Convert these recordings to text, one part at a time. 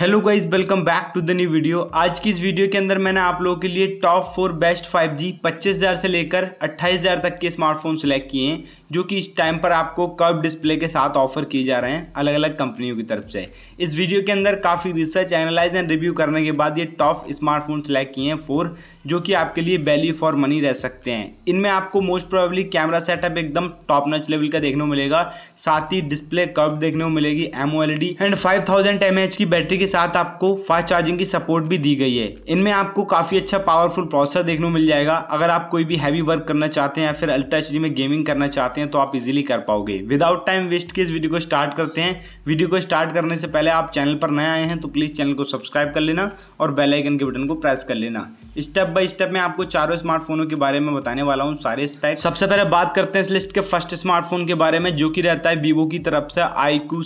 hello guys welcome back to the new video आज की इस वीडियो के अंदर मैंने आप लोगों के लिए टॉप फोर बेस्ट 5G 25000 से लेकर 28000 तक के स्मार्टफोन सेलेक्ट किए हैं जो कि इस टाइम पर आपको कर्व डिस्प्ले के साथ ऑफर किए जा रहे हैं अलग अलग कंपनियों की तरफ से इस वीडियो के अंदर काफ़ी रिसर्च एनालाइज एंड रिव्यू करने के बाद ये टॉप स्मार्टफोन सेलेक्ट किए हैं फोर जो कि आपके लिए वैल्यू फॉर मनी रह सकते हैं इनमें आपको मोस्ट प्रोबेबली कैमरा सेटअप एकदम टॉप नच लेवल का देखने को मिलेगा साथ ही डिस्प्ले कर्व देखने को मिलेगी AMOLED and five thousand की बैटरी साथ आपको फास्ट चार्जिंग की सपोर्ट भी दी गई है इनमें आपको काफ़ी अच्छा पावरफुल प्रोसेसर देखने को मिल जाएगा अगर आप कोई भी हैवी वर्क करना चाहते हैं या फिर अल्ट्रा एच में गेमिंग करना चाहते हैं तो आप इजीली कर पाओगे विदाउट टाइम वेस्ट के इस वीडियो को स्टार्ट करते हैं वीडियो को स्टार्ट करने से पहले आप चैनल पर नए आए हैं तो प्लीज़ चैनल को सब्सक्राइब कर लेना और बेलाइकन के बटन को प्रेस कर लेना स्टेप बाई स्टेप मैं आपको चारों स्मार्टफोनों के बारे में बताने वाला हूँ सारे स्पैक सबसे पहले बात करते हैं इस लिस्ट के फर्स्ट स्मार्टफोन के बारे में जो कि रहता है वीवो की तरफ से आई क्यू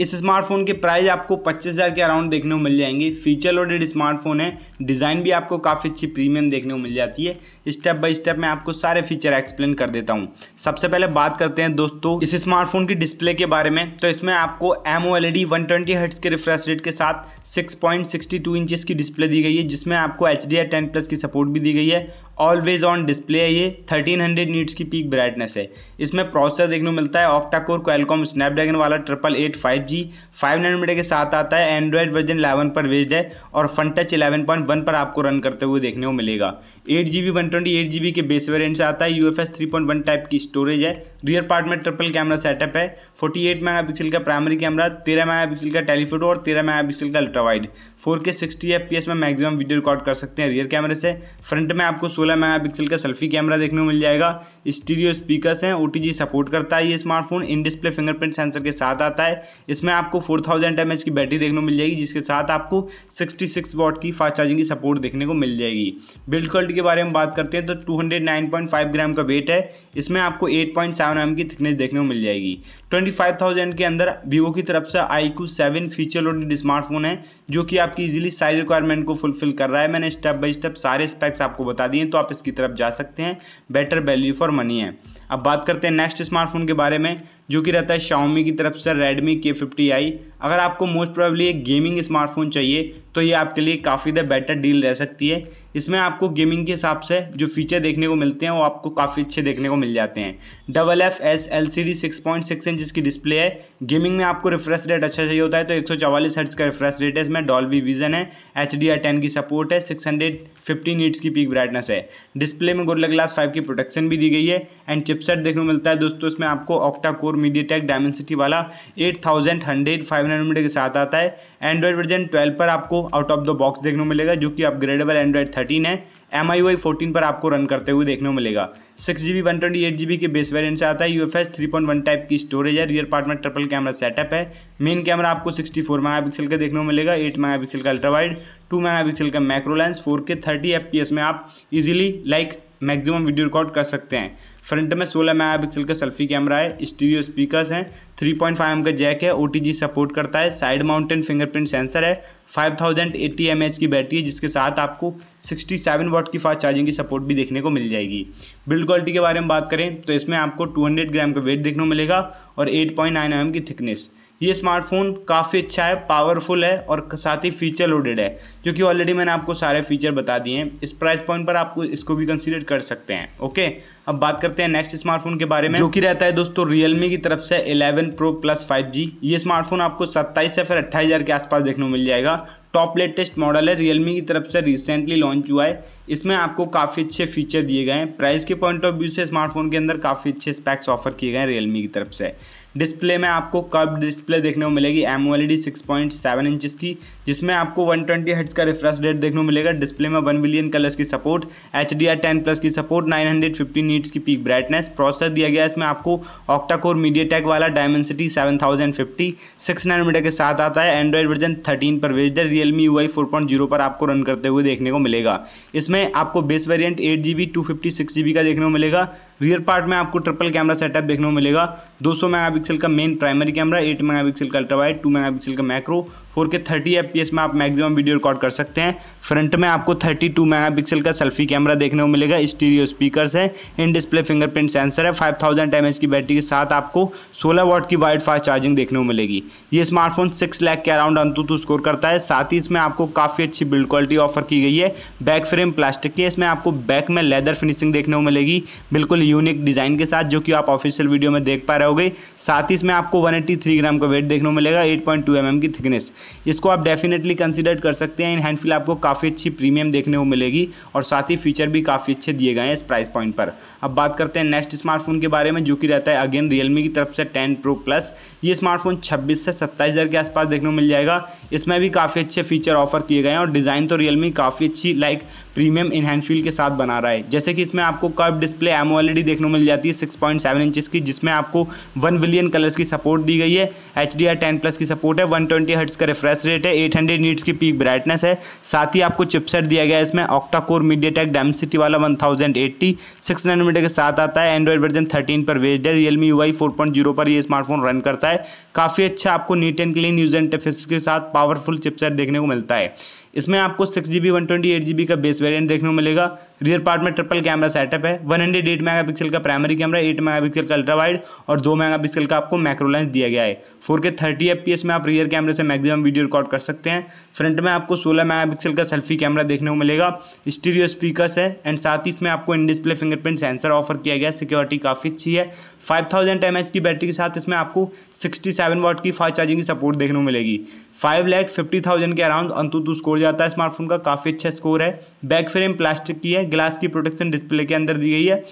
इस स्मार्टफोन के प्राइस आपको पच्चीस के अराउंड देखने को मिल जाएंगे फीचर लोडेड स्मार्टफोन है डिज़ाइन भी आपको काफ़ी अच्छी प्रीमियम देखने को मिल जाती है स्टेप बाय स्टेप मैं आपको सारे फीचर एक्सप्लेन कर देता हूँ सबसे पहले बात करते हैं दोस्तों इस स्मार्टफोन की डिस्प्ले के बारे में तो इसमें आपको एम ओ एल ई के रिफ्रेश रेट के साथ six point sixty two inches की डिस्प्ले दी गई है जिसमें आपको एच डी टेन प्लस की सपोर्ट भी दी गई है ऑलवेज ऑन डिस्प्ले है ये 1300 हंड्रेड नीट्स की पीक ब्राइटनेस है इसमें प्रोसेसर देखने को मिलता है ऑक्टा कोर स्नैपड्रैगन वाला triple eight five G five nine के साथ आता है एंड्रॉयड वर्जन 11 पर बेस्ड है और Funtouch eleven point one पर आपको रन करते हुए देखने को मिलेगा eight G B one twenty eight G B के बेस वेरियंट से आता है U F S three point one type की स्टोरेज है रियर पार्ट में ट्रिपल कैमरा सेटअप है फोर्टी एट मेगा पिक्सल का प्राइमरी कैमरा तेरह मेगा पिक्सल का टेलीफोटो और तेरह मेगा पिक्सल का ultrawide four K sixty F में मैक्सिमम वीडियो रिकॉर्ड कर सकते हैं रियर कैमरे से फ्रंट में आपको सोलह मेगा पिक्सल का सेल्फी कैमरा देखने को मिल जाएगा स्टीरियो स्पीकर्स हैं ओ सपोर्ट करता है ये smartphone in display fingerprint sensor के साथ आता है इसमें आपको फोर थाउजेंड की बैटरी देखने को मिल जाएगी जिसके साथ आपको सिक्सटी सिक्स की फास्ट चार्जिंग की सपोर्ट देखने को मिल जाएगी बिल्ड क्वालिटी के बारे में बात करते हैं तो two hundred nine point five gram का वेट है इसमें आपको 8.7 पॉइंट की थिकनेस देखने को मिल जाएगी 25,000 के अंदर वीवो की तरफ से IQ7 seven feature loaded smartphone है जो कि आपकी इजीली सारी रिक्वायरमेंट को फुलफिल कर रहा है मैंने स्टेप बाय स्टेप सारे स्पेक्स आपको बता दिए तो आप इसकी तरफ जा सकते हैं बेटर वैल्यू फॉर मनी है अब बात करते हैं नेक्स्ट स्मार्टफोन के बारे में जो कि रहता है शाओमी की तरफ से रेडमी के फिफ्टी आई अगर आपको मोस्ट प्रोबेबली एक गेमिंग स्मार्टफोन चाहिए तो ये आपके लिए काफ़ी द बेटर डील रह सकती है इसमें आपको गेमिंग के हिसाब से जो फीचर देखने को मिलते हैं वो आपको काफ़ी अच्छे देखने को मिल जाते हैं double F S L C D six point six inch इसकी डिस्प्ले है गेमिंग में आपको रिफ्रेश रेट अच्छा चाहिए होता है तो एक सौ चवालीस हर्ट्स का रिफ्रेश रेट है इसमें डॉल्बी विजन है एच डी आर टेन की सपोर्ट है सिक्स हंड्रेड फिफ्टी नीट्स की पीक ब्राइटनेस है डिस्प्ले में गोरला ग्लास फाइव की प्रोटेक्शन भी दी गई है एंड चिपसेट देखने को मिलता है दोस्तों इसमें आपको octa core MediaTek Dimensity वाला एट थाउजेंड हंड्रेड फाइव मीटर के साथ आता है एंड्रॉयड वर्जन ट्वेल्व पर आपको आउट ऑफ द बॉक्स देखने को मिलेगा जो कि अपग्रेडेबल एंड्रॉयड थर्टीन है एम आई वाई फोर्टीन पर आपको रन करते हुए देखने को मिलेगा six G B one twenty eight G B के बेस वेरियंट से आता है U F S three point one type की स्टोरेज है रियर पार्ट में ट्रिपल कैमरा सेटअप है मेन कैमरा आपको सिक्सटी फोर मेगा पिक्सल का देखने को मिलेगा एट मेगा पिक्सल का अल्ट्रावाइड टू मेगा पिक्सल का macro lens four K thirty F P S में आप easily like maximum video record कर सकते हैं फ्रंट में 16 पिक्सल का सेल्फी कैमरा है स्टीरियो स्पीकर्स हैं 3.5 पॉइंट एम का जैक है ओ सपोर्ट करता है साइड माउंटेन फिंगरप्रिंट सेंसर है 5080 थाउजेंड की बैटरी है जिसके साथ आपको 67 वॉट की फास्ट चार्जिंग की सपोर्ट भी देखने को मिल जाएगी बिल्ड क्वालिटी के बारे में बात करें तो इसमें आपको 200 ग्राम का वेट देखने को मिलेगा और 8.9 पॉइंट mm की थिकनेस ये स्मार्टफ़ोन काफ़ी अच्छा है पावरफुल है और साथ ही फीचर लोडेड है जो कि ऑलरेडी मैंने आपको सारे फीचर बता दिए हैं इस प्राइस पॉइंट पर आपको इसको भी कंसिडर कर सकते हैं ओके अब बात करते हैं नेक्स्ट स्मार्टफोन के बारे में जो कि रहता है दोस्तों रियलमी की तरफ से 11 प्रो प्लस 5G ये स्मार्टफोन आपको सत्ताईस या फिर अट्ठाईस हज़ार के आसपास देखने को मिल जाएगा टॉप लेटेस्ट मॉडल है रियलमी की तरफ से रिसेंटली लॉन्च हुआ है इसमें आपको काफ़ी अच्छे फीचर दिए गए हैं प्राइस के पॉइंट ऑफ व्यू से स्मार्टफोन के अंदर काफ़ी अच्छे स्पैक्स ऑफर किए गए हैं रियलमी की तरफ से डिस्प्ले में आपको कर्व डिस्प्ले देखने को मिलेगी AMOLED six point seven inches की जिसमें आपको 120 ट्वेंटी का रिफ्रेश रेट देखने को मिलेगा डिस्प्ले में 1 बिलियन कलर्स की support H D R ten plus की सपोर्ट नाइन हंड्रेड की पीक ब्राइटनेस प्रोसेसर दिया गया है इसमें आपको ऑक्टा कोर मीडिया टेक वाला Dimensity seven thousand fifty six nine के साथ आता है एंड्रॉइड वर्जन थर्टीन पर बेस्ड है Realme U I four point zero पर आपको रन करते हुए देखने को मिलेगा इसमें आपको base variant eight G B two fifty six G B का देखने को मिलेगा रियर पार्ट में आपको ट्रिपल कैमरा सेटअप देखने को मिलेगा दो सौ पिक्सल का main primary camera eight megapixel का अल्ट्रावाइट टू मेगापिक्सल का macro four K thirty F में आप मैक्सिमम वीडियो रिकॉर्ड कर सकते हैं फ्रंट में आपको थर्टी टू मेगापिक्सल का सेल्फी कैमरा देखने को मिलेगा स्टीरियो स्पीकर्स है इन डिस्प्ले फिंगरप्रिंट सेंसर है फाइव थाउजेंड एम की बैटरी के साथ आपको सोलह वॉट की वाइड फास्ट चार्जिंग देखने को मिलेगी ये स्मार्टफोन सिक्स लैक के अराउंड अंतुतु स्कोर करता है साथ ही इसमें आपको काफ़ी अच्छी बिल्ड क्वालिटी ऑफर की गई है बैक फ्रेम प्लास्टिक की है इसमें आपको बैक में लेदर फिनिशिंग देखने को मिलेगी बिल्कुल यूनिक डिज़ाइन के साथ जो कि आप ऑफिशियल वीडियो में देख पा रहे हो साथ ही इसमें आपको वन ग्राम का वेट देखने को मिलेगा एट पॉइंट की थिकनेस इसको आप डेफिनेटली कंसिडर कर सकते हैं इन हैंडफिल आपको काफ़ी अच्छी प्रीमियम देखने को मिलेगी और साथ ही फीचर भी काफ़ी अच्छे दिए गए हैं इस प्राइस पॉइंट पर अब बात करते हैं नेक्स्ट स्मार्टफोन के बारे में जो कि रहता है अगेन रियलमी की तरफ से टेन प्रो प्लस ये स्मार्टफोन छब्बीस से सत्ताईस हज़ार के आसपास देखने को मिल जाएगा इसमें भी काफ़ी अच्छे फीचर ऑफर किए गए हैं और डिज़ाइन तो रियलमी काफ़ी अच्छी लाइक प्रीमियम इनहैंड फील के साथ बना रहा है जैसे कि इसमें आपको कर्व डिस्प्ले एमओ देखने को मिल जाती है सिक्स पॉइंट सेवन की जिसमें आपको वन बिलियन कलर्स की सपोर्ट दी गई है H D R ten plus की सपोर्ट है वन ट्वेंटी हर्ट्स का रिफ्रेश रेट है एट हंड्रेड नीट्स की पीक ब्राइटनेस है साथ ही आपको चिपसेट दिया गया है इसमें octa core MediaTek Dimensity वाला one thousand eighty six media के साथ आता है एंड्रॉइड वर्जन थर्टीन पर बेस्ड है रियलमी यू आई पर ये स्मार्टफोन रन करता है काफ़ी अच्छा आपको neat and clean use and टेफिस के साथ पावरफुल चिपसेट देखने को मिलता है इसमें आपको six G B one twenty eight G B का बेस वेरिएंट देखने को मिलेगा रियर पार्ट में ट्रिपल कैमरा सेटअप है one hundred eight megapixel का primary camera eight megapixel का अल्ट्रा वाइड और दो मेगा पिक्सल का आपको मैक्रो लेंस दिया गया है four K thirty F P S में आप रियर कैमरे से मैक्सिमम वीडियो रिकॉर्ड कर सकते हैं फ्रंट में आपको सोलह मेगा पिक्सल का सेल्फी कैमरा देखने को मिलेगा स्टीरियो स्पीकर है एंड साथ ही इसमें आपको in display fingerprint sensor offer किया गया सिक्योरिटी काफ़ी अच्छी है फाइव थाउजेंड एम एच की बैटरी के साथ इसमें आपको सिक्सटी सेवन वॉट की फास्ट चार्जिंग की सपोर्ट देखने को मिलेगी फाइव लैख फिफ्टी थाउजेंड के अराउंड अंतुतु स्कोर जाता है स्मार्टफोन का काफ़ी अच्छा स्कोर है बैक फ्रेम प्लास्टिक की है ग्लास की प्रोटेक्शन डिस्प्ले के अंदर दी गई है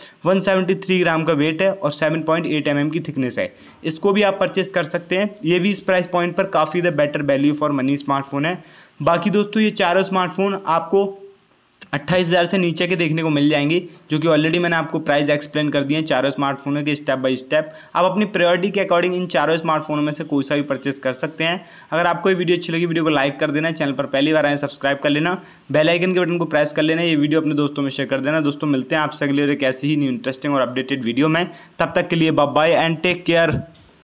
173 ग्राम का वेट है और 7.8 पॉइंट mm की थिकनेस है इसको भी आप परचेस कर सकते हैं ये भी इस प्राइस पॉइंट पर काफ़ी the better value for money smartphone है बाकी दोस्तों ये चारों स्मार्टफोन आपको अट्ठाईस हज़ार से नीचे के देखने को मिल जाएंगी जो कि ऑलरेडी मैंने आपको प्राइस एक्सप्लेन कर दिए हैं चारों स्मार्टफोनों के स्टेप बाय स्टेप आप अपनी प्रायोरिटी के अकॉर्डिंग इन चारों स्मार्टफोनों में से कोई सा भी परचेस कर सकते हैं अगर आपको ये वीडियो अच्छी लगी वीडियो को लाइक कर देना चैनल पर पहली बार आए सब्सक्राइब कर लेना बेलाइकन के बटन को प्रेस कर लेना ये वीडियो अपने दोस्तों में शेयर कर देना दोस्तों मिलते हैं आपसे अगले एक ऐसी ही न्यू इंटरेस्टिंग और अपडेटेड वीडियो में तब तक के लिए बाय एंड टेक केयर